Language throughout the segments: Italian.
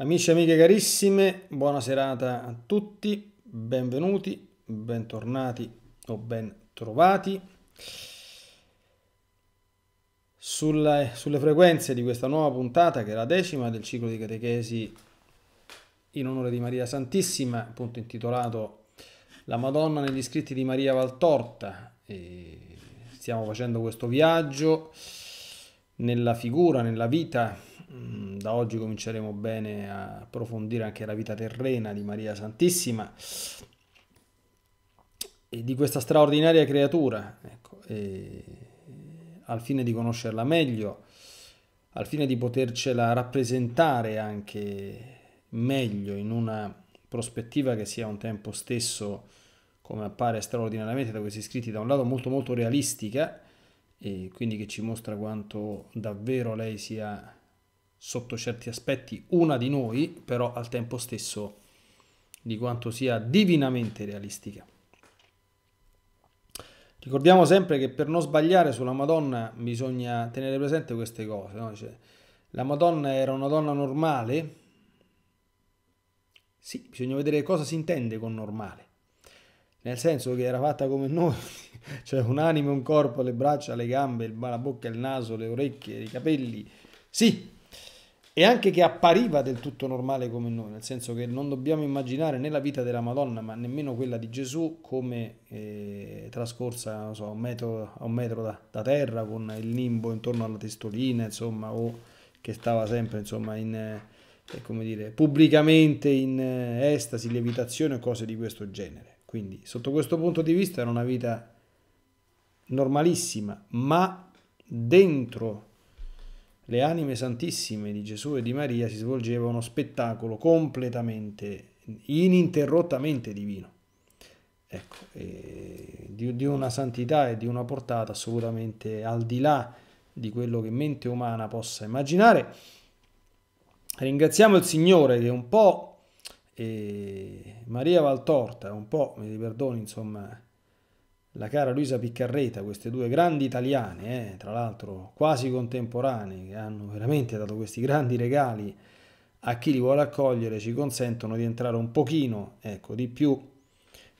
Amici e amiche carissime, buona serata a tutti, benvenuti, bentornati o bentrovati. Sulle, eh, sulle frequenze di questa nuova puntata, che è la decima del ciclo di catechesi in onore di Maria Santissima, appunto intitolato La Madonna negli scritti di Maria Valtorta. E stiamo facendo questo viaggio nella figura, nella vita Mm, da oggi cominceremo bene a approfondire anche la vita terrena di Maria Santissima e di questa straordinaria creatura, ecco, e, al fine di conoscerla meglio, al fine di potercela rappresentare anche meglio in una prospettiva che sia un tempo stesso, come appare straordinariamente da questi scritti, da un lato molto molto realistica, e quindi che ci mostra quanto davvero lei sia sotto certi aspetti una di noi, però al tempo stesso di quanto sia divinamente realistica. Ricordiamo sempre che per non sbagliare sulla Madonna bisogna tenere presente queste cose. No? Cioè, la Madonna era una donna normale? Sì, bisogna vedere cosa si intende con normale. Nel senso che era fatta come noi, cioè un'anima, un corpo, le braccia, le gambe, la bocca, il naso, le orecchie, i capelli. Sì, e anche che appariva del tutto normale come noi, nel senso che non dobbiamo immaginare né la vita della Madonna, ma nemmeno quella di Gesù come eh, trascorsa so, a un metro, a un metro da, da, terra con il nimbo intorno alla testolina, insomma, o che stava sempre insomma, in, eh, come dire, pubblicamente in eh, estasi, lievitazione o cose di questo genere. Quindi sotto questo punto di vista era una vita normalissima, ma dentro le anime santissime di Gesù e di Maria si svolgeva uno spettacolo completamente, ininterrottamente divino. Ecco, di, di, una santità e di una portata assolutamente al di là di quello che mente umana possa immaginare. Ringraziamo il Signore che un po' eh, Maria Valtorta, un po', mi perdoni, insomma, la cara Luisa Piccarreta, queste due grandi italiane, eh, tra l'altro quasi contemporanee, che hanno veramente dato questi grandi regali a chi li vuole accogliere, ci consentono di entrare un pochino, ecco, di più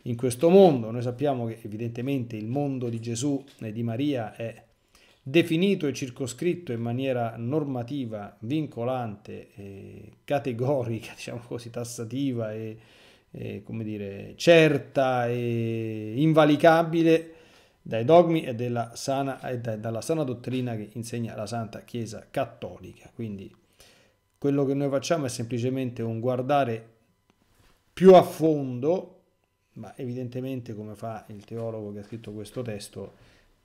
in questo mondo. Noi sappiamo che evidentemente il mondo di Gesù e di Maria è definito e circoscritto in maniera normativa, vincolante, categorica, diciamo così, tassativa e eh, come dire, certa e invalicabile dai dogmi e, della sana, e da, dalla sana dottrina che insegna la Santa Chiesa Cattolica. Quindi quello che noi facciamo è semplicemente un guardare più a fondo, ma evidentemente come fa il teologo che ha scritto questo testo,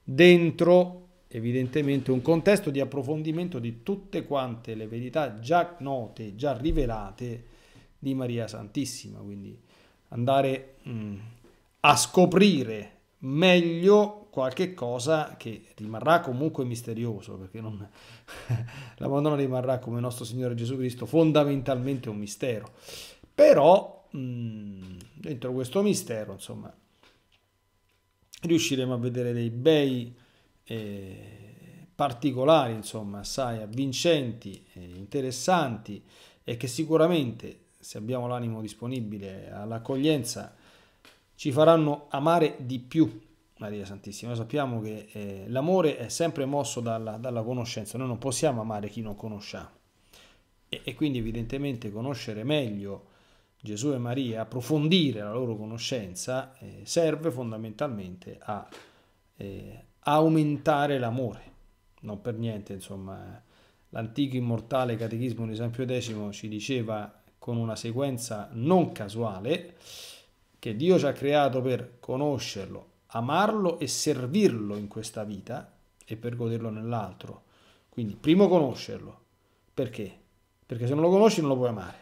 dentro evidentemente un contesto di approfondimento di tutte quante le verità già note, già rivelate, di Maria Santissima, quindi andare mh, mm, a scoprire meglio qualche cosa che rimarrà comunque misterioso, perché non... la Madonna rimarrà come nostro Signore Gesù Cristo fondamentalmente un mistero. Però mh, mm, dentro questo mistero, insomma, riusciremo a vedere dei bei eh, particolari, insomma, assai avvincenti, eh, interessanti e che sicuramente se abbiamo l'animo disponibile all'accoglienza, ci faranno amare di più Maria Santissima. Noi sappiamo che eh, l'amore è sempre mosso dalla, dalla, conoscenza, noi non possiamo amare chi non conosciamo. E, e, quindi evidentemente conoscere meglio Gesù e Maria, approfondire la loro conoscenza, eh, serve fondamentalmente a eh, aumentare l'amore. Non per niente, insomma, l'antico immortale Catechismo di San Pio X ci diceva con una sequenza non casuale che Dio ci ha creato per conoscerlo, amarlo e servirlo in questa vita e per goderlo nell'altro. Quindi, primo conoscerlo. Perché? Perché se non lo conosci non lo puoi amare.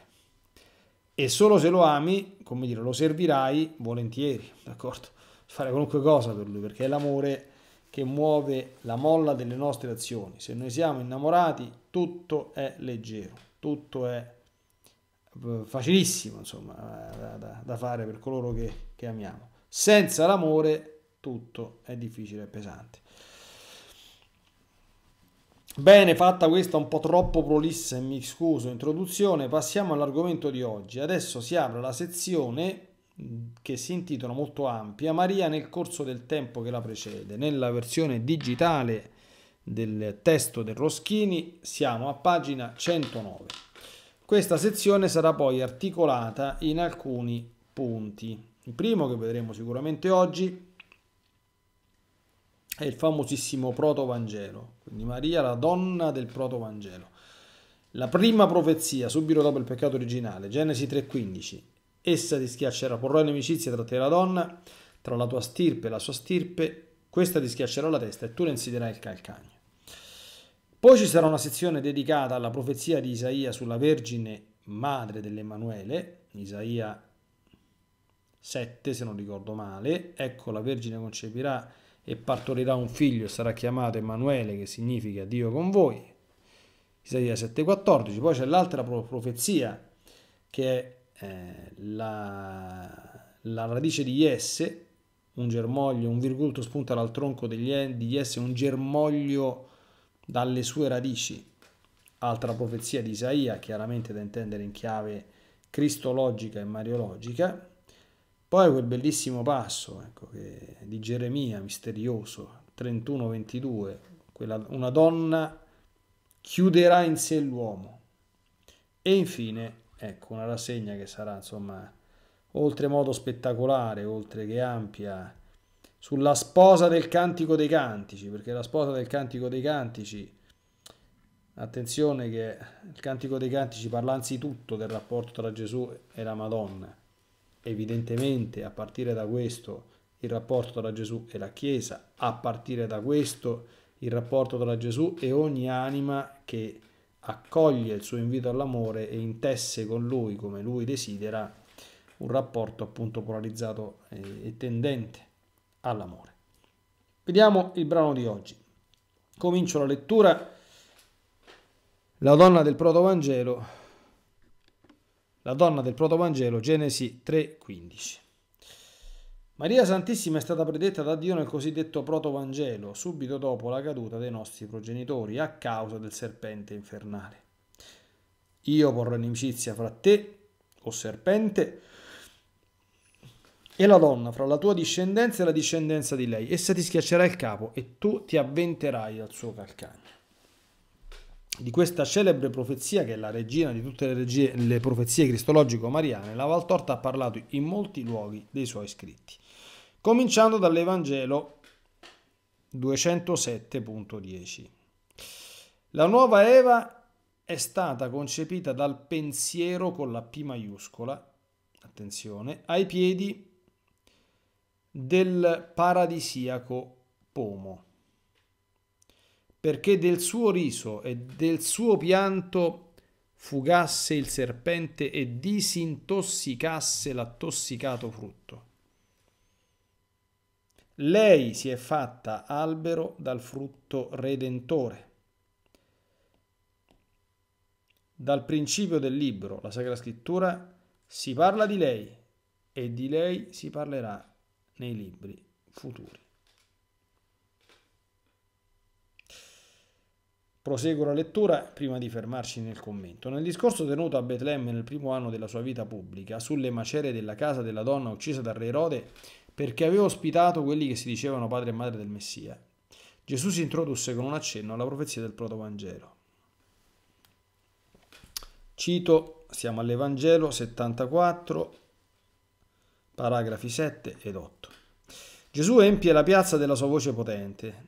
E solo se lo ami, come dire, lo servirai volentieri, d'accordo? Fare qualunque cosa per lui, perché è l'amore che muove la molla delle nostre azioni. Se noi siamo innamorati, tutto è leggero, tutto è facilissimo insomma da, da, da fare per coloro che, che amiamo. Senza l'amore tutto è difficile e pesante. Bene, fatta questa un po' troppo prolissa, e mi scuso, introduzione, passiamo all'argomento di oggi. Adesso si apre la sezione che si intitola molto ampia, Maria nel corso del tempo che la precede. Nella versione digitale del testo del Roschini siamo a pagina 109. Questa sezione sarà poi articolata in alcuni punti. Il primo che vedremo sicuramente oggi è il famosissimo protovangelo, quindi Maria la donna del protovangelo. La prima profezia, subito dopo il peccato originale, Genesi 3:15, essa ti schiaccerà, porrò in amicizia tra te e la donna, tra la tua stirpe e la sua stirpe, questa ti schiaccerà la testa e tu le insiderai il calcagno. Poi ci sarà una sezione dedicata alla profezia di Isaia sulla Vergine Madre dell'Emanuele, Isaia 7 se non ricordo male, ecco la Vergine concepirà e partorirà un figlio e sarà chiamato Emanuele che significa Dio con voi, Isaia 7,14, poi c'è l'altra profezia che è eh, la, la, radice di Jesse, un germoglio, un virgulto spunta dal tronco degli, di Jesse, un germoglio dalle sue radici, altra profezia di Isaia, chiaramente da intendere in chiave cristologica e mariologica, poi quel bellissimo passo ecco, che, di Geremia, misterioso, 31-22, quella, una donna chiuderà in sé l'uomo. E infine, ecco, una rassegna che sarà, insomma, oltremodo spettacolare, oltre che ampia, sulla sposa del Cantico dei Cantici, perché la sposa del Cantico dei Cantici, attenzione che il Cantico dei Cantici parla anzitutto del rapporto tra Gesù e la Madonna, evidentemente a partire da questo il rapporto tra Gesù e la Chiesa, a partire da questo il rapporto tra Gesù e ogni anima che accoglie il suo invito all'amore e intesse con lui come lui desidera un rapporto appunto polarizzato e tendente all'amore. Vediamo il brano di oggi. Comincio la lettura. La donna del protovangelo, la donna del protovangelo, Genesi 3,15. Maria Santissima è stata predetta da Dio nel cosiddetto protovangelo, subito dopo la caduta dei nostri progenitori, a causa del serpente infernale. Io porrò inimicizia fra te, o serpente, e la donna fra la tua discendenza e la discendenza di lei. Essa ti schiaccerà il capo e tu ti avventerai al suo calcagno. Di questa celebre profezia, che è la regina di tutte le, regie, le profezie cristologico-mariane, la Valtorta ha parlato in molti luoghi dei suoi scritti, cominciando dall'Evangelo 207.10. La nuova Eva è stata concepita dal pensiero con la P maiuscola, attenzione, ai piedi del paradisiaco pomo, perché del suo riso e del suo pianto fugasse il serpente e disintossicasse l'attossicato frutto. Lei si è fatta albero dal frutto redentore. Dal principio del libro, la Sacra Scrittura, si parla di lei e di lei si parlerà nei libri futuri. Proseguo la lettura prima di fermarci nel commento. Nel discorso tenuto a Betlemme nel primo anno della sua vita pubblica, sulle macerie della casa della donna uccisa dal re Erode, perché aveva ospitato quelli che si dicevano padre e madre del Messia, Gesù si introdusse con un accenno alla profezia del protovangelo. Cito, siamo all'Evangelo 74, paragrafi 7 ed 8. Gesù empie la piazza della sua voce potente,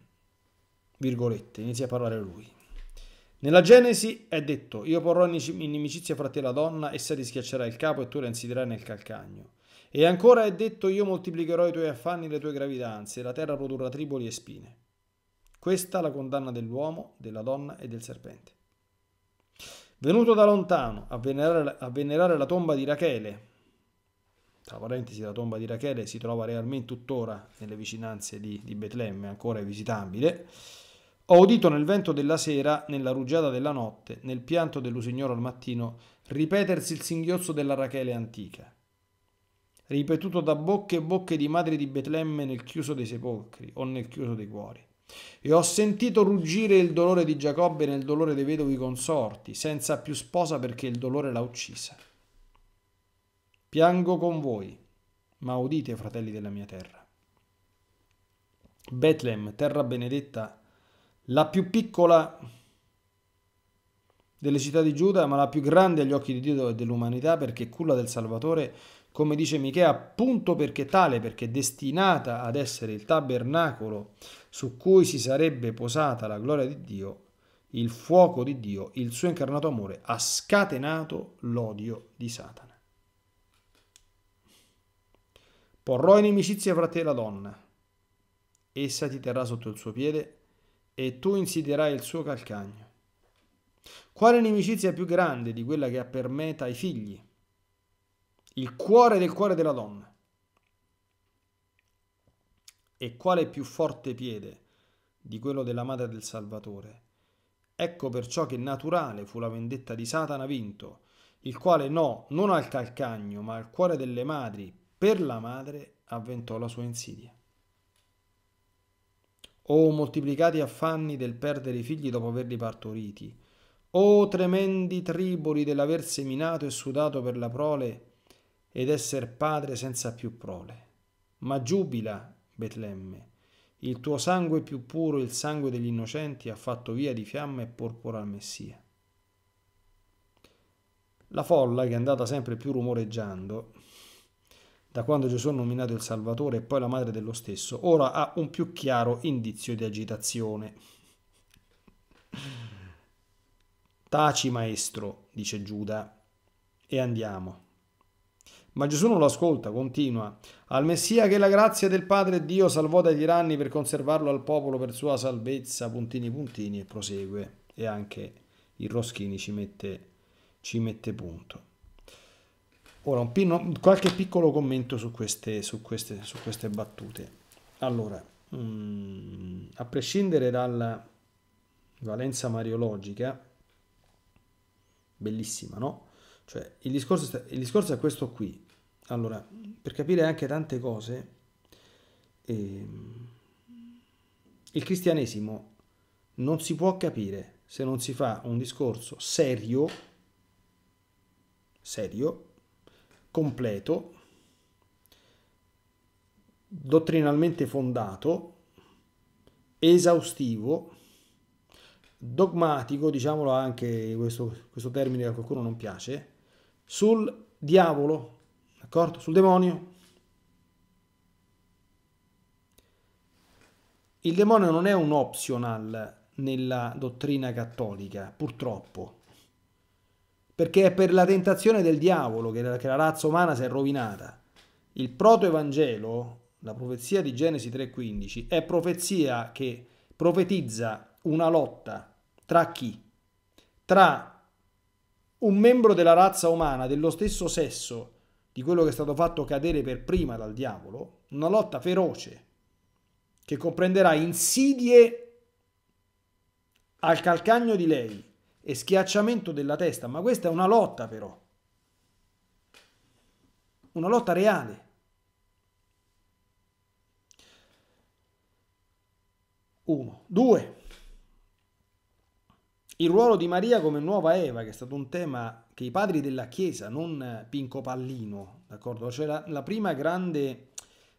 virgolette, inizia a parlare lui. Nella Genesi è detto, io porrò inimicizia fra te la donna, essa ti schiaccerà il capo e tu la insiderai nel calcagno. E ancora è detto, io moltiplicherò i tuoi affanni e le tue gravidanze, e la terra produrrà triboli e spine. Questa la condanna dell'uomo, della donna e del serpente. Venuto da lontano a venerare, a venerare la tomba di Rachele, tra parentesi la tomba di Rachele si trova realmente tuttora nelle vicinanze di, di Betlemme, ancora visitabile, ho udito nel vento della sera, nella rugiada della notte, nel pianto dell'usignolo al mattino, ripetersi il singhiozzo della Rachele antica, ripetuto da bocche e bocche di madri di Betlemme nel chiuso dei sepolcri o nel chiuso dei cuori. E ho sentito ruggire il dolore di Giacobbe nel dolore dei vedovi consorti, senza più sposa perché il dolore l'ha uccisa. Piango con voi, ma udite, fratelli della mia terra. Betlem, terra benedetta, la più piccola delle città di Giuda, ma la più grande agli occhi di Dio e dell'umanità, perché culla del Salvatore, come dice Michea, appunto perché tale, perché destinata ad essere il tabernacolo su cui si sarebbe posata la gloria di Dio, il fuoco di Dio, il suo incarnato amore, ha scatenato l'odio di Satana. Porrò inimicizia fra te e la donna. Essa ti terrà sotto il suo piede e tu insiderai il suo calcagno. Quale inimicizia più grande di quella che ha per meta i figli? Il cuore del cuore della donna. E quale più forte piede di quello della madre del Salvatore? Ecco perciò che naturale fu la vendetta di Satana vinto, il quale no, non al calcagno, ma al cuore delle madri, per la madre avventò la sua insidia. O moltiplicati affanni del perdere i figli dopo averli partoriti, o tremendi triboli dell'aver seminato e sudato per la prole ed esser padre senza più prole. Ma giubila, Betlemme, il tuo sangue più puro, il sangue degli innocenti, ha fatto via di fiamma e porpora al Messia. La folla, che è andata sempre più rumoreggiando, da quando Gesù è nominato il Salvatore e poi la madre dello stesso, ora ha un più chiaro indizio di agitazione. Taci maestro, dice Giuda, e andiamo. Ma Gesù non lo ascolta, continua. Al Messia che la grazia del Padre Dio salvò dai tiranni per conservarlo al popolo per sua salvezza, puntini puntini, e prosegue. E anche il Roschini ci mette, ci mette punto. Ora, un pino, qualche piccolo commento su queste, su queste, su queste battute. Allora, mh, mm, a prescindere dalla valenza mariologica, bellissima, no? Cioè, il discorso, il discorso è questo qui. Allora, per capire anche tante cose, eh, il cristianesimo non si può capire se non si fa un discorso serio, serio, completo, dottrinalmente fondato, esaustivo, dogmatico, diciamolo anche questo, questo termine che a qualcuno non piace, sul diavolo, d'accordo? Sul demonio. Il demonio non è un optional nella dottrina cattolica, purtroppo perché è per la tentazione del diavolo che la, che la razza umana si è rovinata. Il protoevangelo, la profezia di Genesi 3.15, è profezia che profetizza una lotta tra chi? Tra un membro della razza umana dello stesso sesso di quello che è stato fatto cadere per prima dal diavolo, una lotta feroce che comprenderà insidie al calcagno di lei, e schiacciamento della testa, ma questa è una lotta però, una lotta reale. Uno. Due. Il ruolo di Maria come nuova Eva, che è stato un tema che i padri della Chiesa, non Pinco Pallino, d'accordo? Cioè la, la prima grande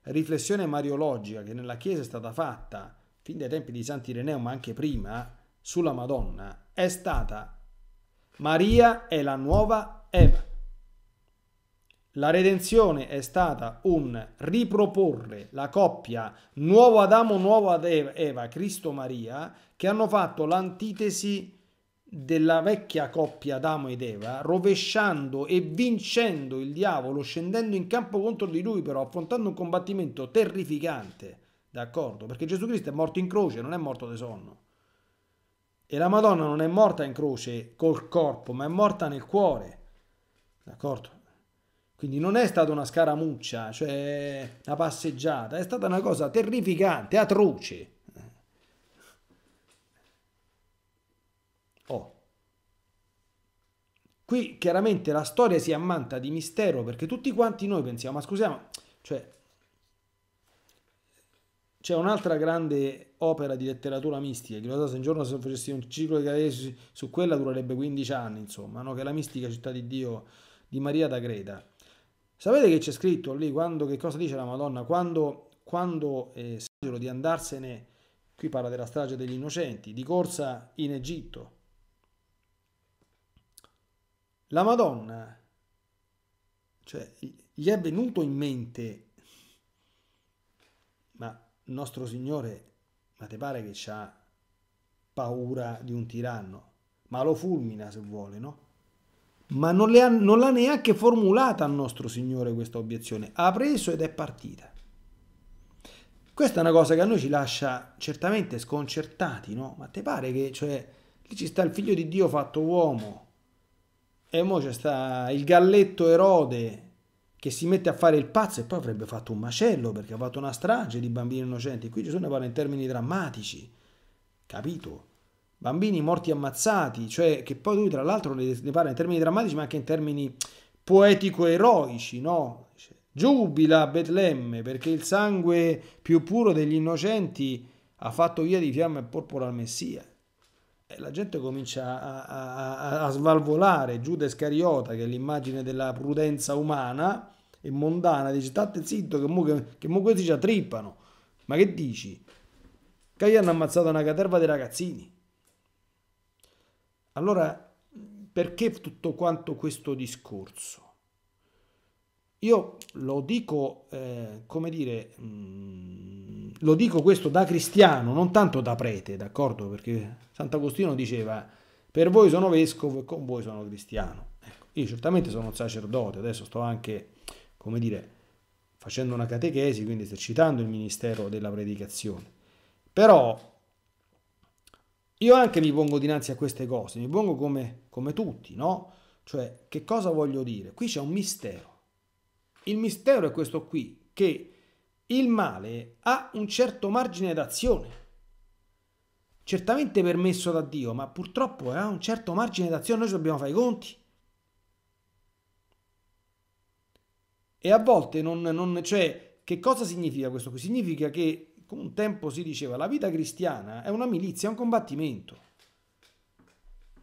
riflessione mariologica che nella Chiesa è stata fatta fin dai tempi di Sant'Ireneo, ma anche prima, sulla Madonna, è stata Maria è la nuova Eva. La redenzione è stata un riproporre la coppia nuovo Adamo, nuovo Eva, Cristo Maria, che hanno fatto l'antitesi della vecchia coppia Adamo ed Eva, rovesciando e vincendo il diavolo, scendendo in campo contro di lui, però affrontando un combattimento terrificante, d'accordo? Perché Gesù Cristo è morto in croce, non è morto di sonno. E la Madonna non è morta in croce col corpo, ma è morta nel cuore. D'accordo? Quindi non è stata una scaramuccia, cioè una passeggiata, è stata una cosa terrificante, atroce. Oh. Qui chiaramente la storia si ammanta di mistero perché tutti quanti noi pensiamo, ma scusiamo, cioè c'è un'altra grande opera di letteratura mistica, che lo so, se un giorno se facessi un ciclo di catechesi su quella durerebbe 15 anni, insomma, no? che è la mistica città di Dio di Maria da Greta. Sapete che c'è scritto lì, quando, che cosa dice la Madonna? Quando, quando eh, di andarsene, qui parla della strage degli innocenti, di corsa in Egitto, la Madonna, cioè, gli è venuto in mente nostro Signore, ma ti pare che ha paura di un tiranno? Ma lo fulmina se vuole, no? Ma non, ha, non l'ha neanche formulata al nostro Signore questa obiezione, ha preso ed è partita. Questa è una cosa che a noi ci lascia certamente sconcertati, no? Ma ti pare che, cioè, lì ci sta il figlio di Dio fatto uomo, e mo c'è sta il galletto Erode, che si mette a fare il pazzo e poi avrebbe fatto un macello perché ha fatto una strage di bambini innocenti. Qui Gesù ne parla in termini drammatici, capito? Bambini morti ammazzati, cioè che poi lui tra l'altro ne parla in termini drammatici ma anche in termini poetico-eroici, no? Giubila Betlemme perché il sangue più puro degli innocenti ha fatto via di fiamma e porpora al Messia. E la gente comincia a, a, a, a svalvolare Giuda Iscariota, che è l'immagine della prudenza umana, e mondana, dice state zitto che mo, che, che mo questi ci trippano. Ma che dici? Che gli hanno ammazzato una caterva dei ragazzini. Allora, perché tutto quanto questo discorso? Io lo dico, eh, come dire, mh, mm, lo dico questo da cristiano, non tanto da prete, d'accordo? Perché Sant'Agostino diceva, per voi sono vescovo e con voi sono cristiano. Ecco, io certamente sono un sacerdote, adesso sto anche come dire, facendo una catechesi, quindi esercitando il ministero della predicazione. Però io anche mi pongo dinanzi a queste cose, mi pongo come, come tutti, no? Cioè, che cosa voglio dire? Qui c'è un mistero. Il mistero è questo qui, che il male ha un certo margine d'azione certamente permesso da Dio, ma purtroppo ha un certo margine d'azione, noi dobbiamo fare i conti. E a volte non, non cioè, che cosa significa questo qui? Significa che, come un tempo si diceva, la vita cristiana è una milizia, è un combattimento.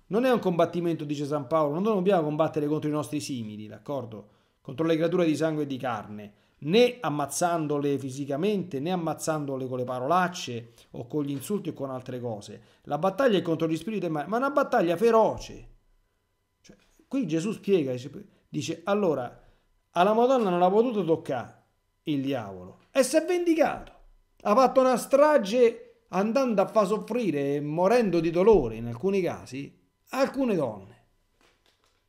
Non è un combattimento, dice San Paolo, non dobbiamo combattere contro i nostri simili, d'accordo? Contro le creature di sangue e di carne, né ammazzandole fisicamente, né ammazzandole con le parolacce o con gli insulti o con altre cose. La battaglia è contro gli spiriti ma è una battaglia feroce. Cioè, qui Gesù spiega, dice, allora, alla Madonna non ha potuto toccare il diavolo e si è vendicato. Ha fatto una strage andando a far soffrire e morendo di dolore in alcuni casi alcune donne.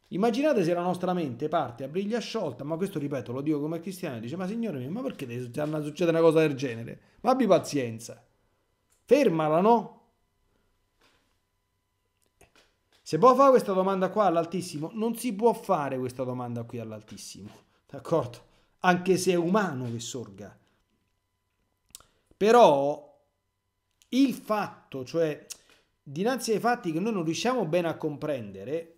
Immaginate se la nostra mente parte a briglia sciolta, ma questo ripeto lo dico come cristiano, dice ma signore mio, ma perché succede una cosa del genere? Ma abbi pazienza, fermala no? Se può fare questa domanda qua all'Altissimo, non si può fare questa domanda qui all'Altissimo d'accordo? Anche se è umano che sorga. Però il fatto, cioè dinanzi ai fatti che noi non riusciamo bene a comprendere,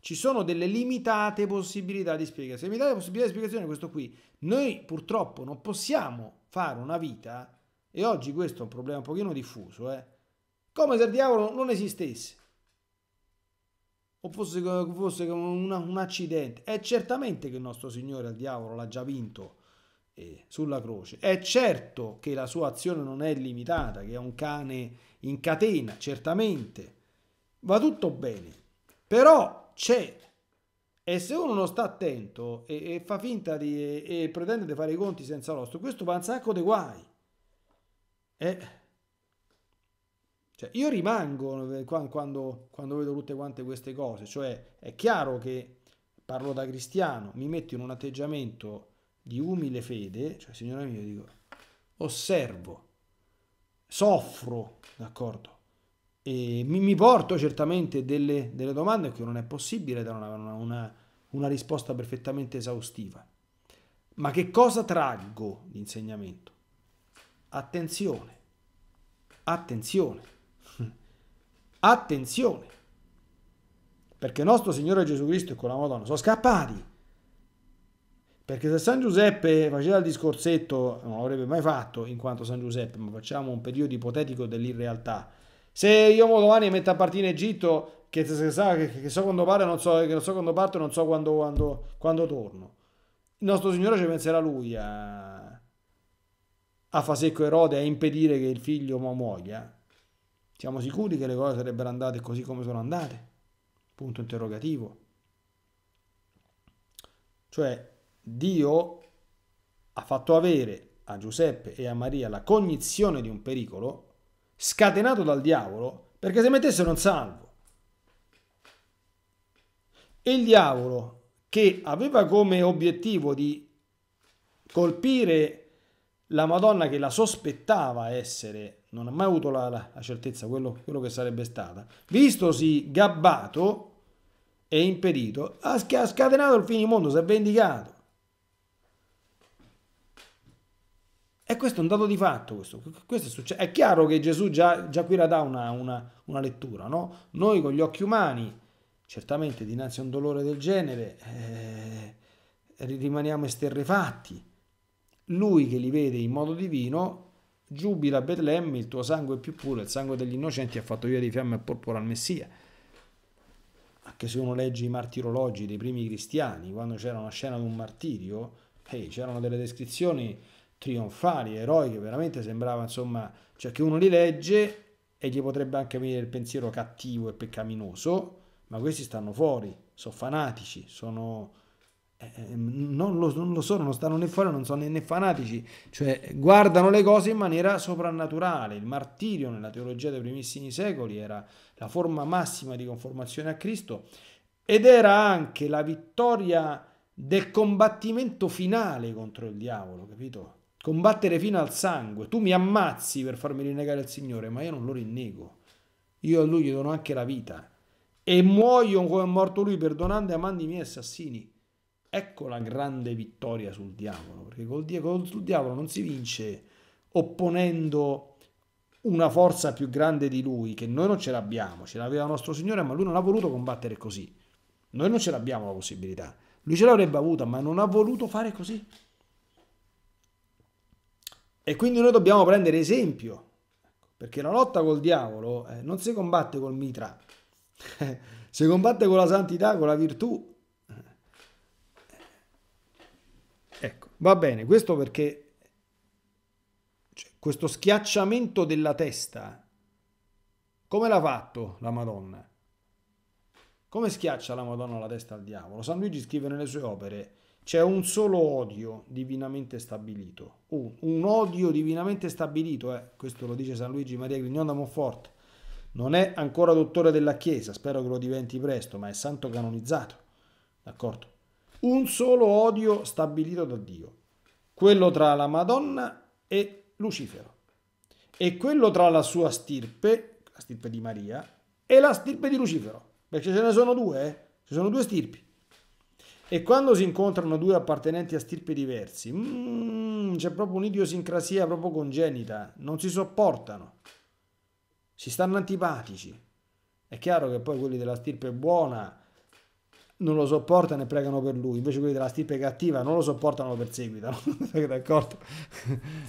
ci sono delle limitate possibilità di spiegazione. Limitate possibilità di spiegazione è questo qui. Noi purtroppo non possiamo fare una vita, e oggi questo è un problema un pochino diffuso, eh, come se il diavolo non esistesse o fosse, fosse una, un accidente. È certamente che il nostro Signore, al diavolo, l'ha già vinto eh, sulla croce. È certo che la sua azione non è limitata, che è un cane in catena, certamente. Va tutto bene, però c'è. E se uno non sta attento e, e fa finta di, e, e, pretende di fare i conti senza l'osso, questo va un sacco di guai. Eh cioè, io rimango eh, quando, quando vedo tutte quante queste cose, cioè è chiaro che parlo da cristiano, mi metto in un atteggiamento di umile fede, cioè signore mio dico, osservo, soffro, d'accordo? E mi, mi, porto certamente delle, delle domande che non è possibile dare una, una, una, una risposta perfettamente esaustiva. Ma che cosa traggo di insegnamento? Attenzione, attenzione. Attenzione, perché nostro Signore Gesù Cristo e con la Madonna sono scappati. Perché se San Giuseppe faceva il discorsetto, non l'avrebbe mai fatto in quanto San Giuseppe, ma facciamo un periodo ipotetico dell'irrealtà. Se io domani metto a partire in Egitto, che, che, che, so quando parto, non so, che so quando parto, non so quando, quando, quando torno. Il nostro Signore ci penserà lui a, a far secco Erode, a impedire che il figlio muoia. Siamo sicuri che le cose sarebbero andate così come sono andate? Punto interrogativo. Cioè, Dio ha fatto avere a Giuseppe e a Maria la cognizione di un pericolo scatenato dal diavolo perché se mettessero in salvo. E il diavolo che aveva come obiettivo di colpire la Madonna che la sospettava essere non ha mai avuto la, la, la certezza quello, quello che sarebbe stata, vistosi gabbato e impedito, ha, ha scatenato il finimondo, si è vendicato. E questo è un dato di fatto, questo, questo è, è, chiaro che Gesù già, già qui la dà una, una, una, lettura, no? Noi con gli occhi umani, certamente dinanzi a un dolore del genere, eh, rimaniamo esterrefatti. Lui che li vede in modo divino Giubila Betlemme, il tuo sangue è più puro, il sangue degli innocenti ha fatto via di fiamme e porpora al Messia. Anche se uno legge i martirologi dei primi cristiani, quando c'era una scena di un martirio, hey, c'erano delle descrizioni trionfali, eroiche, veramente sembrava insomma, cioè che uno li legge e gli potrebbe anche venire il pensiero cattivo e peccaminoso, ma questi stanno fuori, sono fanatici, sono eh, eh non, lo, non lo, sono, non stanno né fuori, non sono né, fanatici, cioè guardano le cose in maniera soprannaturale. Il martirio nella teologia dei primissimi secoli era la forma massima di conformazione a Cristo ed era anche la vittoria del combattimento finale contro il diavolo, capito? Combattere fino al sangue. Tu mi ammazzi per farmi rinnegare il Signore, ma io non lo rinnego. Io a lui gli dono anche la vita. E muoio come è morto lui, perdonando e amando i miei assassini. Ecco la grande vittoria sul diavolo, perché col diavolo, sul diavolo non si vince opponendo una forza più grande di lui, che noi non ce l'abbiamo, ce l'aveva nostro Signore, ma lui non ha voluto combattere così. Noi non ce l'abbiamo la possibilità. Lui ce l'avrebbe avuta, ma non ha voluto fare così. E quindi noi dobbiamo prendere esempio, perché la lotta col diavolo eh, non si combatte col mitra, si combatte con la santità, con la virtù, Va bene, questo perché cioè, questo schiacciamento della testa, come l'ha fatto la Madonna? Come schiaccia la Madonna la testa al diavolo? San Luigi scrive nelle sue opere, c'è un solo odio divinamente stabilito, un, un odio divinamente stabilito, eh, questo lo dice San Luigi Maria Grignon da Monfort, non è ancora dottore della Chiesa, spero che lo diventi presto, ma è santo canonizzato, d'accordo? un solo odio stabilito da Dio, quello tra la Madonna e Lucifero, e quello tra la sua stirpe, la stirpe di Maria, e la stirpe di Lucifero, perché ce ne sono due, eh? ci sono due stirpi. E quando si incontrano due appartenenti a stirpi diversi, mm, c'è proprio un'idiosincrasia proprio congenita, non si sopportano, si stanno antipatici. È chiaro che poi quelli della stirpe buona non lo sopportano e pregano per lui, invece quelli della stipe cattiva non lo sopportano, lo perseguitano, d'accordo?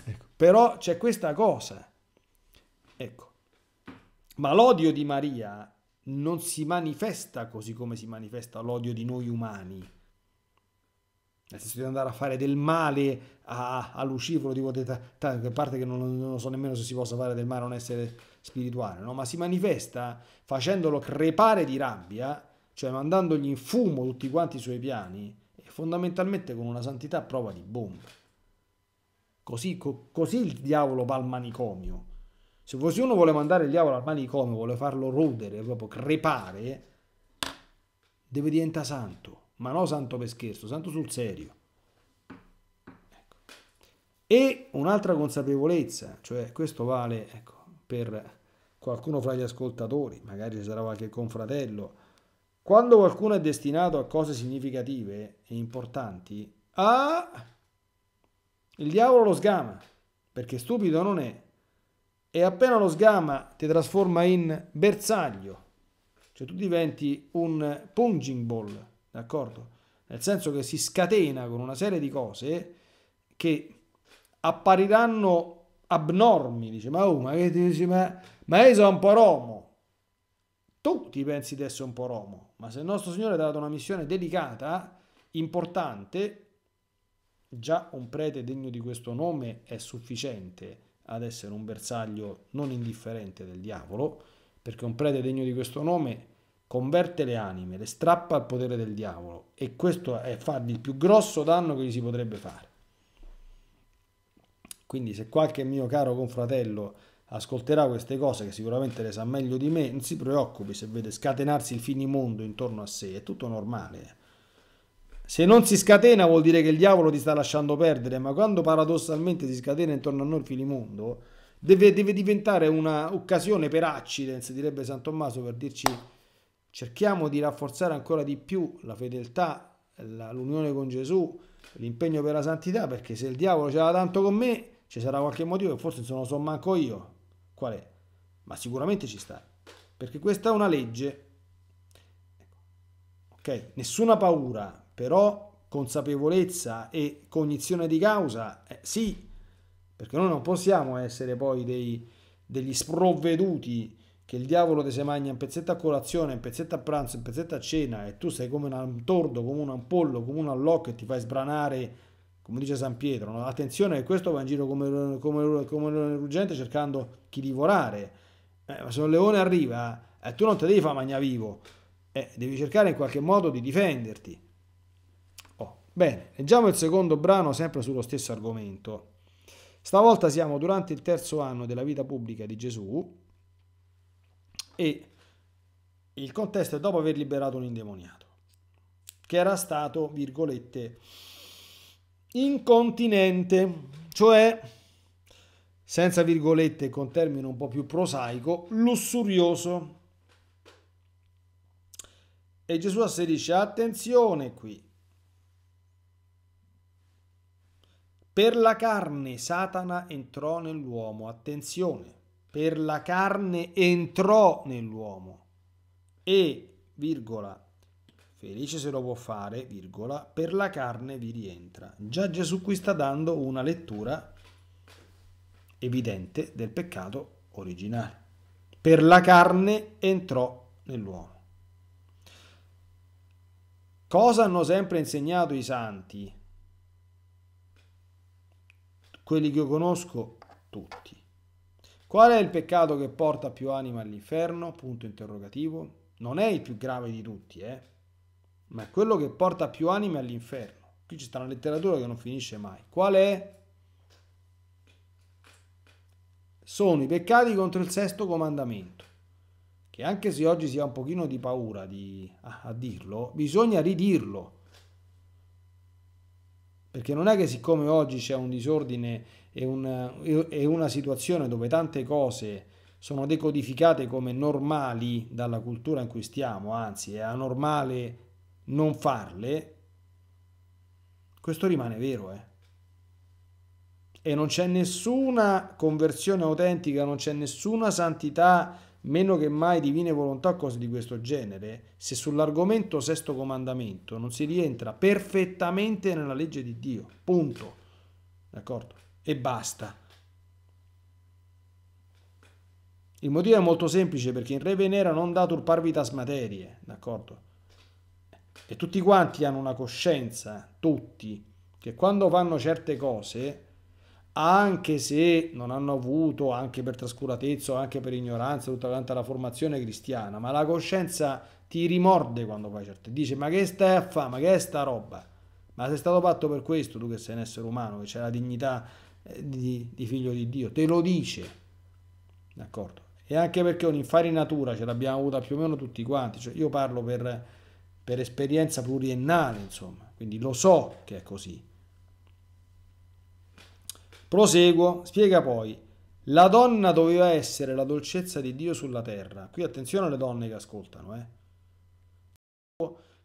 ecco. Però c'è questa cosa, ecco, ma l'odio di Maria non si manifesta così come si manifesta l'odio di noi umani, nel senso di andare a fare del male a, a Lucifero, tipo di, ta, parte che non, non, so nemmeno se si possa fare del male a un essere spirituale, no? ma si manifesta facendolo crepare di rabbia cioè mandandogli in fumo tutti quanti i suoi piani e fondamentalmente con una santità a prova di bomba. Così, co- così il diavolo va al manicomio. Se uno vuole mandare il diavolo al manicomio, vuole farlo rodere, proprio crepare, deve diventare santo. Ma non santo per scherzo, santo sul serio. Ecco. E un'altra consapevolezza, cioè questo vale ecco, per qualcuno fra gli ascoltatori, magari ci sarà qualche confratello, quando qualcuno è destinato a cose significative e importanti, ah, il diavolo lo sgama, perché stupido non è, e appena lo sgama ti trasforma in bersaglio, cioè tu diventi un punching ball, d'accordo? Nel senso che si scatena con una serie di cose che appariranno abnormi, dice ma, oh, ma, che, dici, ma, ma io sono un po' romo, tu ti pensi di essere un po' Romo, ma se il nostro Signore ti ha dato una missione delicata, importante, già un prete degno di questo nome è sufficiente ad essere un bersaglio non indifferente del diavolo, perché un prete degno di questo nome converte le anime, le strappa al potere del diavolo e questo è fargli il più grosso danno che gli si potrebbe fare. Quindi se qualche mio caro confratello ascolterà queste cose che sicuramente le sa meglio di me, non si preoccupi se vede scatenarsi il finimondo intorno a sé, è tutto normale. Se non si scatena vuol dire che il diavolo ti sta lasciando perdere, ma quando paradossalmente si scatena intorno a noi il finimondo, deve, deve diventare un'occasione per accidens, direbbe San Tommaso, per dirci cerchiamo di rafforzare ancora di più la fedeltà, l'unione con Gesù, l'impegno per la santità, perché se il diavolo ce l'ha tanto con me, ci sarà qualche motivo che forse non sono manco io, qual è? Ma sicuramente ci sta, perché questa è una legge. Ecco, ok, nessuna paura, però consapevolezza e cognizione di causa, eh, sì, perché noi non possiamo essere poi dei, degli sprovveduti che il diavolo ti si mangia un pezzetto a colazione, un pezzetto a pranzo, un pezzetto a cena e tu sei come un tordo, come un ampollo, come un allocco e ti fai sbranare come dice San Pietro, no? attenzione che questo va in giro come, come, come leone ruggente cercando chi divorare, eh, ma se un leone arriva eh, tu non te devi fare magna vivo, eh, devi cercare in qualche modo di difenderti. Oh, bene, leggiamo il secondo brano sempre sullo stesso argomento. Stavolta siamo durante il terzo anno della vita pubblica di Gesù e il contesto è dopo aver liberato un indemoniato, che era stato, virgolette, incontinente, cioè, senza virgolette, con termine un po' più prosaico, lussurioso. E Gesù asserisce, attenzione qui, per la carne Satana entrò nell'uomo, attenzione, per la carne entrò nell'uomo e, virgola, Felice se lo può fare, virgola, per la carne vi rientra. Già Gesù qui sta dando una lettura evidente del peccato originale. Per la carne entrò nell'uomo. Cosa hanno sempre insegnato i santi? Quelli che io conosco, tutti. Qual è il peccato che porta più anima all'inferno? Punto interrogativo. Non è il più grave di tutti, eh? ma è quello che porta più anime all'inferno. Qui ci sta una letteratura che non finisce mai. Qual è? Sono i peccati contro il sesto comandamento. Che anche se oggi si ha un pochino di paura di, a, a dirlo, bisogna ridirlo. Perché non è che siccome oggi c'è un disordine e una, e una situazione dove tante cose sono decodificate come normali dalla cultura in cui stiamo, anzi è anormale non farle, questo rimane vero, eh. E non c'è nessuna conversione autentica, non c'è nessuna santità, meno che mai divine volontà, cose di questo genere, se sull'argomento sesto comandamento non si rientra perfettamente nella legge di Dio. Punto. D'accordo? E basta. Il motivo è molto semplice perché in Re Venera non datur parvitas materie, d'accordo? e tutti quanti hanno una coscienza, tutti, che quando fanno certe cose, anche se non hanno avuto, anche per trascuratezza, o anche per ignoranza, tutta quanta la formazione cristiana, ma la coscienza ti rimorde quando fai certe cose, dice ma che stai a fare, ma che è sta roba? Ma sei stato fatto per questo, tu che sei un essere umano, che c'è la dignità eh, di, di figlio di Dio, te lo dice, d'accordo? E anche perché un'infarinatura ce l'abbiamo avuta più o meno tutti quanti, cioè io parlo per per esperienza pluriennale, insomma, quindi lo so che è così. Proseguo, spiega poi, la donna doveva essere la dolcezza di Dio sulla terra. Qui attenzione alle donne che ascoltano, eh.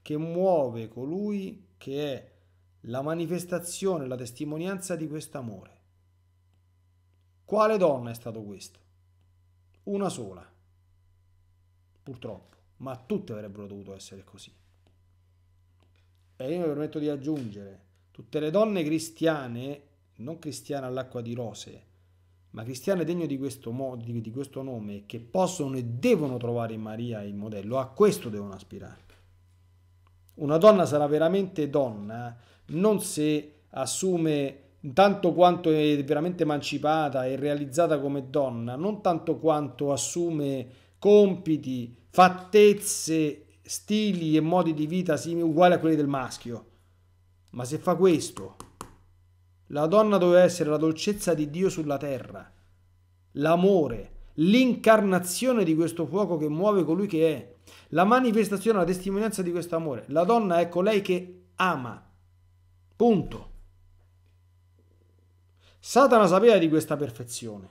Che muove colui che è la manifestazione, la testimonianza di questo amore. Quale donna è stato questo? Una sola, purtroppo, ma tutte avrebbero dovuto essere così e eh, io mi permetto di aggiungere, tutte le donne cristiane, non cristiane all'acqua di rose, ma cristiane degne di questo, mo- di, di questo nome, che possono e devono trovare in Maria il modello, a questo devono aspirare. Una donna sarà veramente donna non se assume tanto quanto è veramente emancipata e realizzata come donna, non tanto quanto assume compiti, fattezze stili e modi di vita simili uguali a quelli del maschio. Ma se fa questo, la donna doveva essere la dolcezza di Dio sulla terra, l'amore, l'incarnazione di questo fuoco che muove colui che è, la manifestazione, la testimonianza di questo amore. La donna è colei che ama. Punto. Satana sapeva di questa perfezione.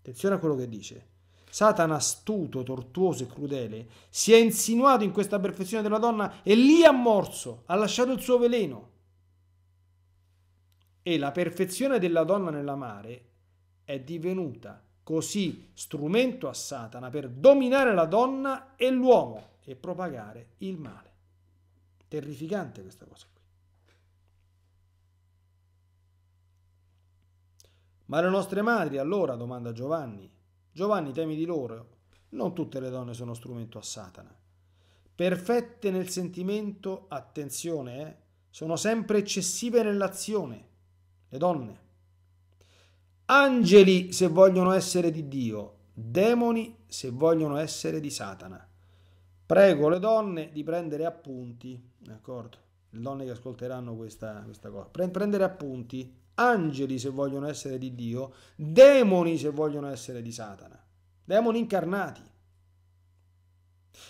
Attenzione a quello che dice. Satana astuto, tortuoso e crudele, si è insinuato in questa perfezione della donna e lì ha morso, ha lasciato il suo veleno. E la perfezione della donna nella mare è divenuta così strumento a Satana per dominare la donna e l'uomo e propagare il male. Terrificante questa cosa Ma le nostre madri allora, domanda Giovanni, Giovanni temi di loro. Non tutte le donne sono strumento a Satana. Perfette nel sentimento, attenzione, eh, sono sempre eccessive nell'azione. Le donne. Angeli se vogliono essere di Dio, demoni se vogliono essere di Satana. Prego le donne di prendere appunti, d'accordo? Le donne che ascolteranno questa, questa cosa, prendere appunti angeli se vogliono essere di Dio, demoni se vogliono essere di Satana, demoni incarnati.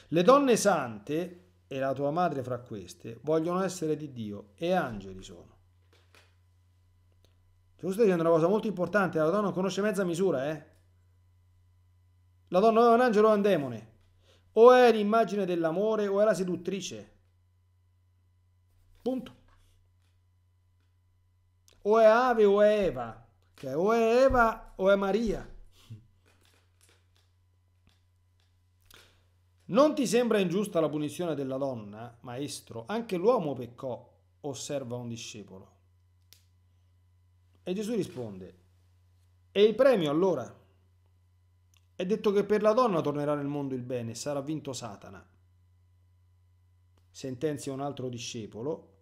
Le donne sante, e la tua madre fra queste, vogliono essere di Dio e angeli sono. Tu stai dicendo una cosa molto importante, la donna conosce mezza misura, eh? La donna o è un angelo o un demone. O è l'immagine dell'amore o è la seduttrice. Punto o è Ave o è Eva, cioè o è Eva o è Maria. Non ti sembra ingiusta la punizione della donna, maestro? Anche l'uomo peccò, osserva un discepolo. E Gesù risponde, e il premio allora? È detto che per la donna tornerà nel mondo il bene sarà vinto Satana. Sentenzia un altro discepolo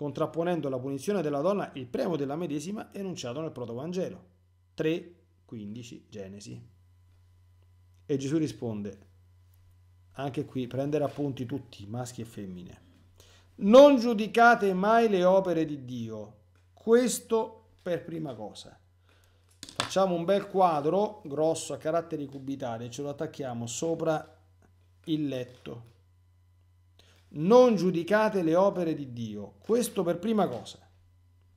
contrapponendo la punizione della donna il premio della medesima enunciato nel Protovangelo. 15, Genesi. E Gesù risponde, anche qui prendere appunti tutti, maschi e femmine. Non giudicate mai le opere di Dio, questo per prima cosa. Facciamo un bel quadro grosso a caratteri cubitali e ce lo attacchiamo sopra il letto non giudicate le opere di Dio. Questo per prima cosa.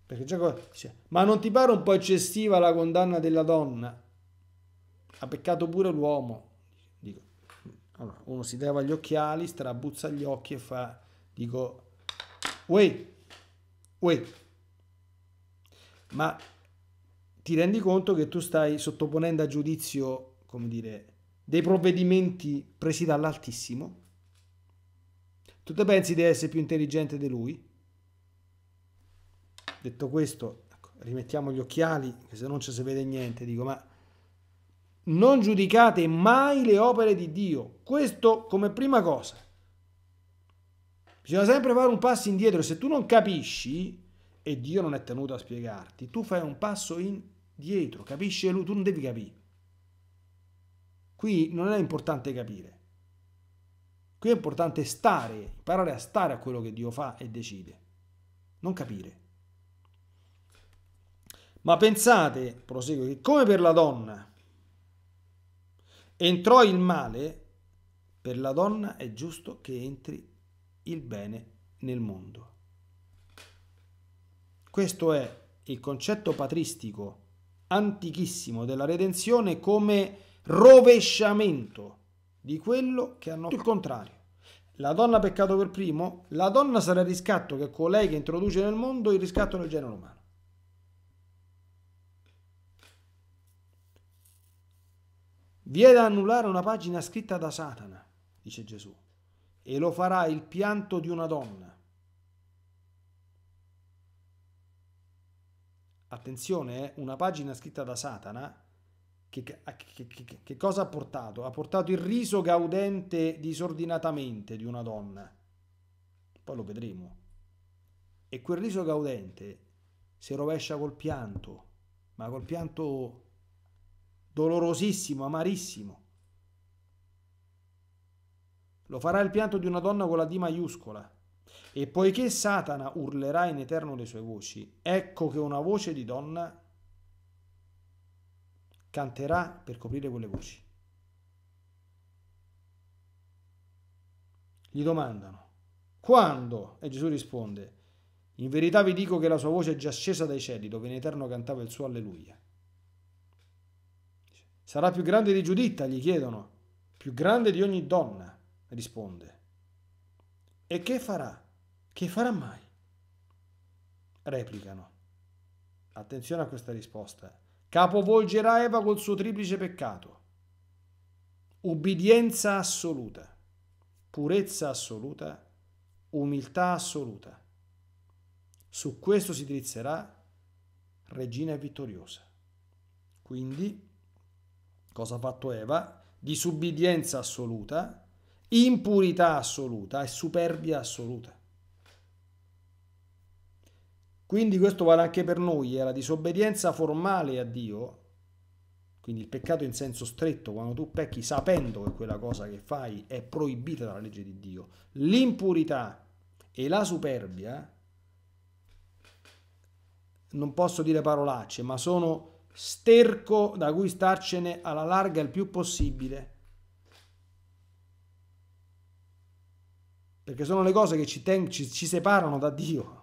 Perché Giacomo cioè, dice, ma non ti pare un po' eccessiva la condanna della donna? Ha peccato pure l'uomo. Dico, allora, uno si leva gli occhiali, strabuzza gli occhi e fa, dico, uè, uè. Ma ti rendi conto che tu stai sottoponendo a giudizio, come dire, dei provvedimenti presi dall'Altissimo? Tu te pensi di essere più intelligente di lui? Detto questo, ecco, rimettiamo gli occhiali, che se non ci si vede niente, dico, ma non giudicate mai le opere di Dio. Questo come prima cosa. Bisogna sempre fare un passo indietro. Se tu non capisci, e Dio non è tenuto a spiegarti, tu fai un passo indietro, capisci lui, tu non devi capire. Qui non è importante capire. Qui è importante stare, imparare a stare a quello che Dio fa e decide, non capire. Ma pensate, prosegue, che come per la donna entrò il male, per la donna è giusto che entri il bene nel mondo. Questo è il concetto patristico antichissimo della redenzione come rovesciamento di quello che hanno fatto il contrario. La donna peccato per primo, la donna sarà il riscatto che è colei che introduce nel mondo il riscatto del genere umano. Vi è da annullare una pagina scritta da Satana, dice Gesù, e lo farà il pianto di una donna. Attenzione, eh, una pagina scritta da Satana che, che, che, che, cosa ha portato? Ha portato il riso gaudente disordinatamente di una donna. Poi lo vedremo. E quel riso gaudente si rovescia col pianto, ma col pianto dolorosissimo, amarissimo. Lo farà il pianto di una donna con la D maiuscola. E poiché Satana urlerà in eterno le sue voci, ecco che una voce di donna canterà per coprire quelle voci. Gli domandano, quando? E Gesù risponde, in verità vi dico che la sua voce è già scesa dai cieli, dove in eterno cantava il suo alleluia. Sarà più grande di Giuditta? gli chiedono. Più grande di ogni donna, risponde. E che farà? Che farà mai? Replicano. Attenzione a questa risposta. Capovolgerà Eva col suo triplice peccato. Ubbidienza assoluta, purezza assoluta, umiltà assoluta. Su questo si drizzerà regina vittoriosa. Quindi, cosa ha fatto Eva? Disubbidienza assoluta, impurità assoluta e superbia assoluta. Quindi questo vale anche per noi, è la disobbedienza formale a Dio, quindi il peccato in senso stretto, quando tu pecchi sapendo che quella cosa che fai è proibita dalla legge di Dio, l'impurità e la superbia, non posso dire parolacce, ma sono sterco da cui starcene alla larga il più possibile. Perché sono le cose che ci, ten- ci, ci separano da Dio.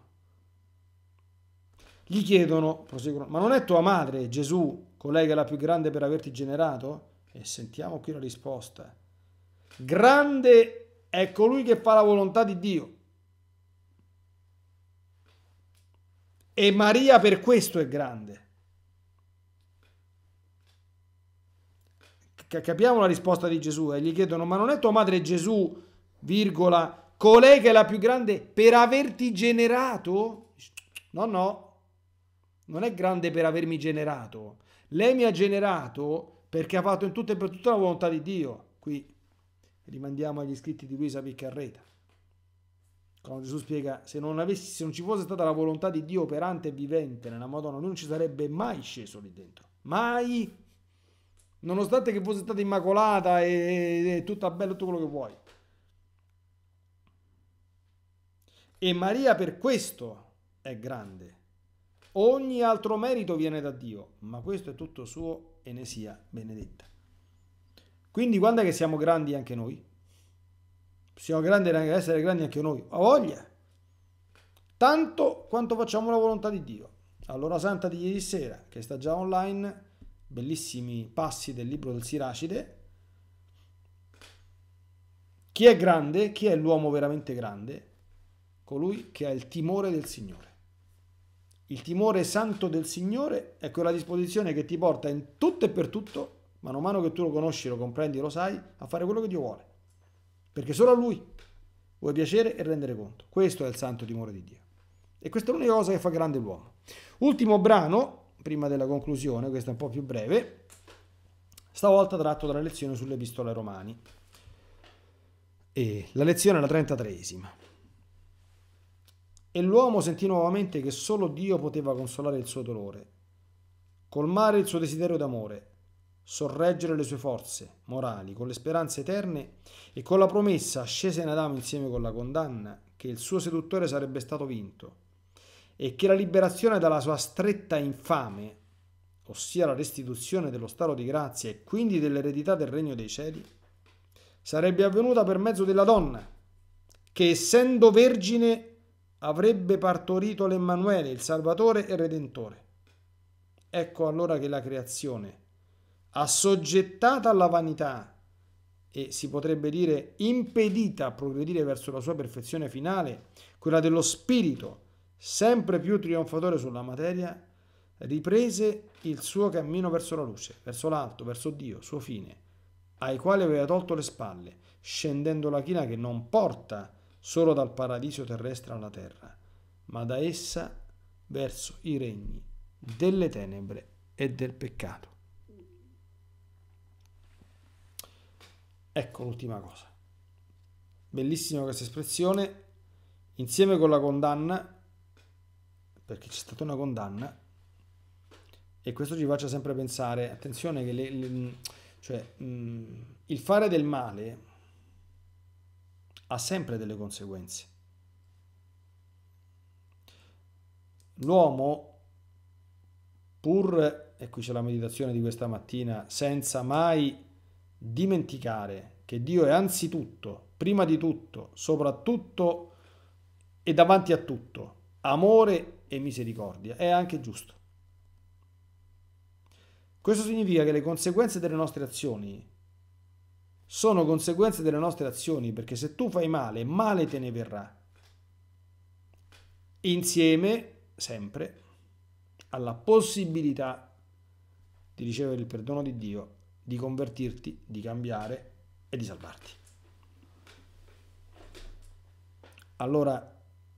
Gli chiedono, proseguono, ma non è tua madre Gesù, colei che è la più grande per averti generato? E sentiamo qui la risposta. Grande è colui che fa la volontà di Dio. E Maria per questo è grande. Capiamo la risposta di Gesù e eh? gli chiedono, ma non è tua madre Gesù, virgola, colei che è la più grande per averti generato? No, no, non è grande per avermi generato. Lei mi ha generato perché ha fatto in tutto e per tutto la volontà di Dio. Qui rimandiamo agli scritti di Luisa Piccarreta. Quando Gesù spiega, se non, avessi, se non ci fosse stata la volontà di Dio operante e vivente nella Madonna, lui non ci sarebbe mai sceso lì dentro. Mai! Nonostante che fosse stata immacolata e, e tutta bella, tutto quello che vuoi. E Maria per questo è grande Ogni altro merito viene da Dio, ma questo è tutto suo e ne sia benedetta. Quindi quando è che siamo grandi anche noi? Siamo grandi, essere grandi anche noi, a voglia. Tanto quanto facciamo la volontà di Dio. Allora Santa di ieri sera, che sta già online, bellissimi passi del libro del Siracide. Chi è grande? Chi è l'uomo veramente grande? Colui che ha il timore del Signore. Il timore santo del Signore è quella disposizione che ti porta in tutto e per tutto, mano a mano che tu lo conosci, lo comprendi, lo sai, a fare quello che Dio vuole. Perché solo a Lui vuoi piacere e rendere conto. Questo è il santo timore di Dio. E questa è l'unica cosa che fa grande l'uomo. Ultimo brano, prima della conclusione, questo è un po' più breve, stavolta tratto dalla lezione sulle epistole romani. E la lezione è la 33esima. E l'uomo sentì nuovamente che solo Dio poteva consolare il suo dolore, colmare il suo desiderio d'amore, sorreggere le sue forze morali con le speranze eterne e con la promessa ascesa in Adamo insieme con la condanna che il suo seduttore sarebbe stato vinto e che la liberazione dalla sua stretta infame, ossia la restituzione dello stato di grazia e quindi dell'eredità del regno dei cieli, sarebbe avvenuta per mezzo della donna, che essendo vergine avrebbe partorito l'Emanuele, il Salvatore e il Redentore. Ecco allora che la creazione, assoggettata alla vanità e si potrebbe dire impedita a progredire verso la sua perfezione finale, quella dello spirito, sempre più trionfatore sulla materia, riprese il suo cammino verso la luce, verso l'alto, verso Dio, suo fine, ai quali aveva tolto le spalle, scendendo la china che non porta a solo dal paradiso terrestre alla terra, ma da essa verso i regni delle tenebre e del peccato. Ecco l'ultima cosa. Bellissima questa espressione, insieme con la condanna, perché c'è stata una condanna, e questo ci faccia sempre pensare, attenzione che le, le, cioè, mh, mm, il fare del male ha sempre delle conseguenze. L'uomo, pur, e qui c'è la meditazione di questa mattina, senza mai dimenticare che Dio è anzitutto, prima di tutto, soprattutto e davanti a tutto, amore e misericordia, è anche giusto. Questo significa che le conseguenze delle nostre azioni sono conseguenze delle nostre azioni, perché se tu fai male, male te ne verrà. Insieme, sempre, alla possibilità di ricevere il perdono di Dio, di convertirti, di cambiare e di salvarti. Allora,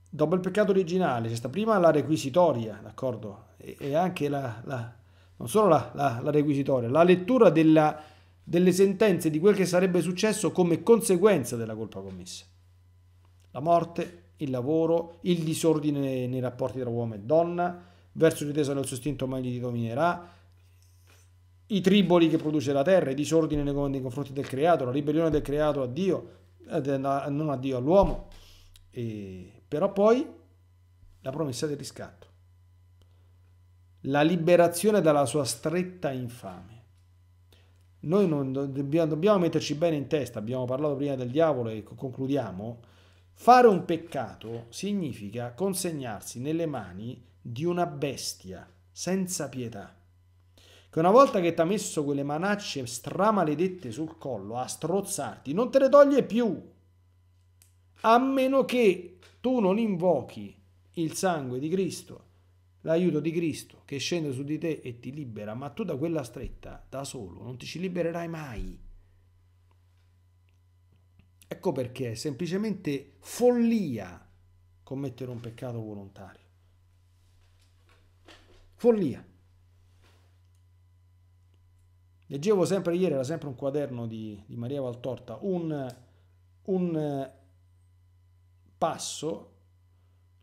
dopo il peccato originale c'è stata prima la requisitoria, d'accordo? E, e anche la, la, non solo la, la, la requisitoria, la lettura della delle sentenze di quel che sarebbe successo come conseguenza della colpa commessa. La morte, il lavoro, il disordine nei rapporti tra uomo e donna, verso l'iteso nel suo istinto mai gli dominerà, i triboli che produce la terra, i disordini nei, nei confronti del creato, la ribellione del creato a Dio, non a Dio, all'uomo. E, però poi la promessa del riscatto, la liberazione dalla sua stretta infame. Noi non dobbiamo, dobbiamo metterci bene in testa, abbiamo parlato prima del diavolo e concludiamo. Fare un peccato significa consegnarsi nelle mani di una bestia senza pietà, che una volta che ti ha messo quelle manacce stramaledette sul collo a strozzarti, non te le toglie più, a meno che tu non invochi il sangue di Cristo l'aiuto di Cristo che scende su di te e ti libera, ma tu da quella stretta, da solo, non ti ci libererai mai. Ecco perché è semplicemente follia commettere un peccato volontario. Follia. Leggevo sempre ieri, era sempre un quaderno di, di Maria Valtorta, un, un eh, passo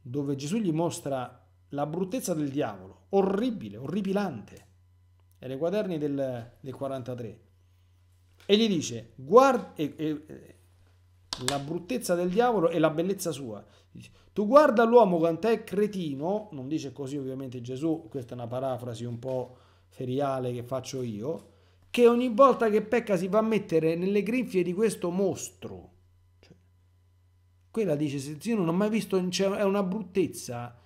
dove Gesù gli mostra la bruttezza del diavolo, orribile, orripilante. È nei quaderni del, del 43. E gli dice, guarda, e, e, la bruttezza del diavolo e la bellezza sua. tu guarda l'uomo quanto è cretino, non dice così ovviamente Gesù, questa è una parafrasi un po' feriale che faccio io, che ogni volta che pecca si va a mettere nelle grinfie di questo mostro. Cioè, quella dice, se io non ho mai visto, è una bruttezza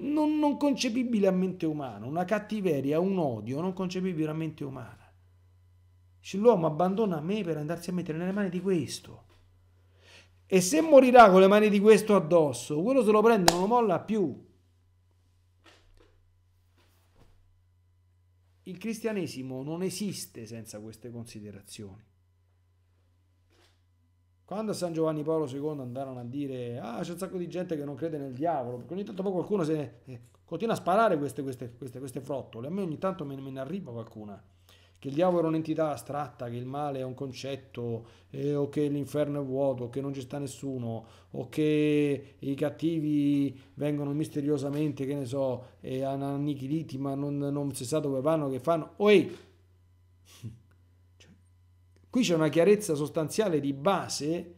non, non concepibile a mente umana, una cattiveria, un odio non concepibile a mente umana. L'uomo abbandona me per andarsi a mettere nelle mani di questo. E se morirà con le mani di questo addosso, quello se lo prende, non lo molla più. Il cristianesimo non esiste senza queste considerazioni. Quando a San Giovanni Paolo II andarono a dire ah c'è un sacco di gente che non crede nel diavolo, perché ogni tanto poi qualcuno se eh, continua a sparare queste, queste, queste, queste, frottole, a me ogni tanto me, me ne arriva qualcuna, che il diavolo è un'entità astratta, che il male è un concetto, eh, o che l'inferno è vuoto, o che non ci sta nessuno, o che i cattivi vengono misteriosamente, che ne so, eh, annichiliti, ma non, non si sa dove vanno, che fanno. Oi! Qui c'è una chiarezza sostanziale di base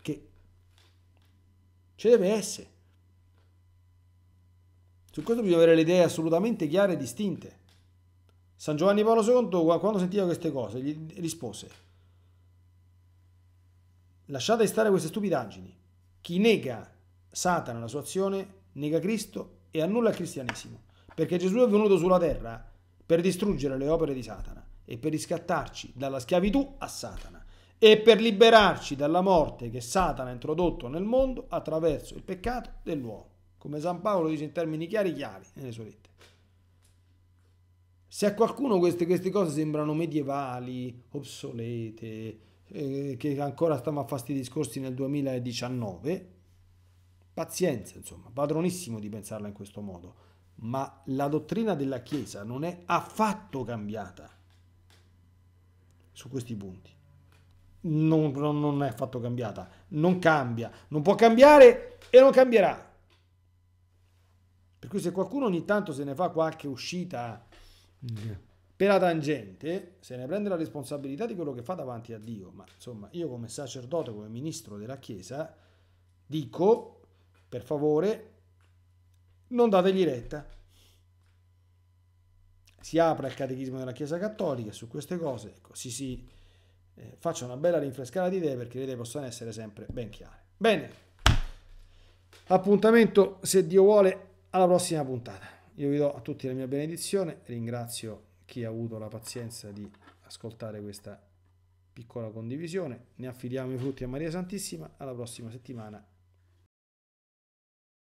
che ci deve essere. Su questo bisogna avere le idee assolutamente chiare e distinte. San Giovanni Paolo II, quando sentiva queste cose, gli rispose, lasciate stare queste stupidaggini. Chi nega Satana la sua azione, nega Cristo e annulla il cristianesimo, perché Gesù è venuto sulla terra per distruggere le opere di Satana e per riscattarci dalla schiavitù a Satana e per liberarci dalla morte che Satana ha introdotto nel mondo attraverso il peccato dell'uomo, come San Paolo dice in termini chiari chiari nelle sue lettere. Se a qualcuno queste, queste cose sembrano medievali, obsolete, eh, che ancora stiamo a fare questi discorsi nel 2019, pazienza, insomma, padronissimo di pensarla in questo modo, ma la dottrina della Chiesa non è affatto cambiata su questi punti. Non, non, è affatto cambiata, non cambia, non può cambiare e non cambierà. Per cui se qualcuno ogni tanto se ne fa qualche uscita per la tangente, se ne prende la responsabilità di quello che fa davanti a Dio, ma insomma io come sacerdote, come ministro della Chiesa, dico, per favore, non dategli retta si apra il catechismo della Chiesa Cattolica su queste cose, ecco, si, si eh, faccia una bella rinfrescata di idee perché le idee possono essere sempre ben chiare. Bene, appuntamento se Dio vuole alla prossima puntata. Io vi do a tutti la mia benedizione, ringrazio chi ha avuto la pazienza di ascoltare questa piccola condivisione, ne affidiamo i frutti a Maria Santissima, alla prossima settimana